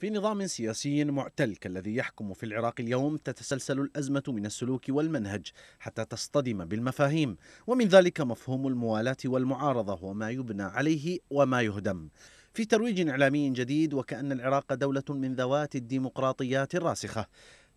في نظام سياسي معتل كالذي يحكم في العراق اليوم تتسلسل الازمه من السلوك والمنهج حتى تصطدم بالمفاهيم ومن ذلك مفهوم الموالاه والمعارضه وما يبنى عليه وما يهدم في ترويج اعلامي جديد وكان العراق دوله من ذوات الديمقراطيات الراسخه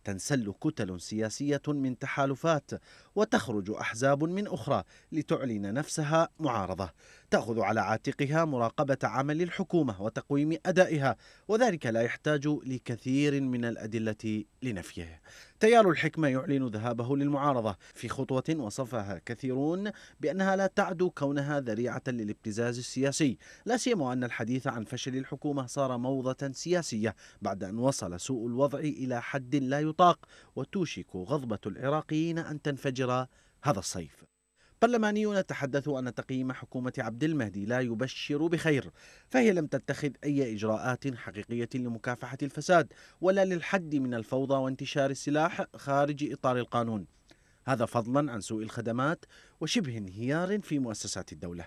تنسل كتل سياسية من تحالفات وتخرج أحزاب من أخرى لتعلن نفسها معارضة تأخذ على عاتقها مراقبة عمل الحكومة وتقويم أدائها وذلك لا يحتاج لكثير من الأدلة لنفيه تيار الحكمة يعلن ذهابه للمعارضة في خطوة وصفها كثيرون بأنها لا تعدو كونها ذريعة للابتزاز السياسي لا سيما أن الحديث عن فشل الحكومة صار موضة سياسية بعد أن وصل سوء الوضع إلى حد لا يطاق وتوشك غضبة العراقيين أن تنفجر هذا الصيف برلمانيون تحدثوا أن تقييم حكومة عبد المهدي لا يبشر بخير فهي لم تتخذ أي إجراءات حقيقية لمكافحة الفساد ولا للحد من الفوضى وانتشار السلاح خارج إطار القانون هذا فضلا عن سوء الخدمات وشبه انهيار في مؤسسات الدولة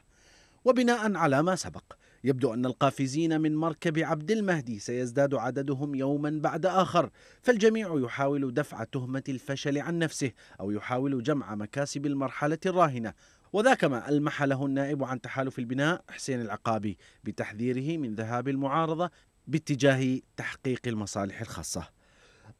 وبناء على ما سبق يبدو أن القافزين من مركب عبد المهدي سيزداد عددهم يوما بعد آخر فالجميع يحاول دفع تهمة الفشل عن نفسه أو يحاول جمع مكاسب المرحلة الراهنة وذاك ما ألمح له النائب عن تحالف البناء حسين العقابي بتحذيره من ذهاب المعارضة باتجاه تحقيق المصالح الخاصه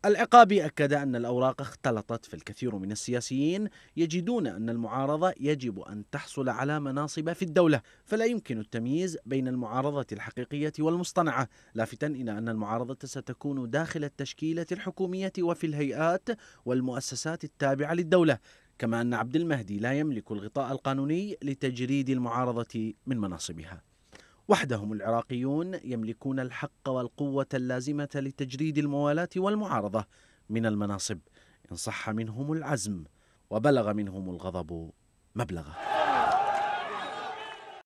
العقابي أكد أن الأوراق اختلطت فالكثير من السياسيين يجدون أن المعارضة يجب أن تحصل على مناصب في الدولة فلا يمكن التمييز بين المعارضة الحقيقية والمصطنعة لافتا إلى أن المعارضة ستكون داخل التشكيلة الحكومية وفي الهيئات والمؤسسات التابعة للدولة كما أن عبد المهدي لا يملك الغطاء القانوني لتجريد المعارضة من مناصبها وحدهم العراقيون يملكون الحق والقوة اللازمة لتجريد الموالاة والمعارضة من المناصب إن صح منهم العزم وبلغ منهم الغضب مبلغه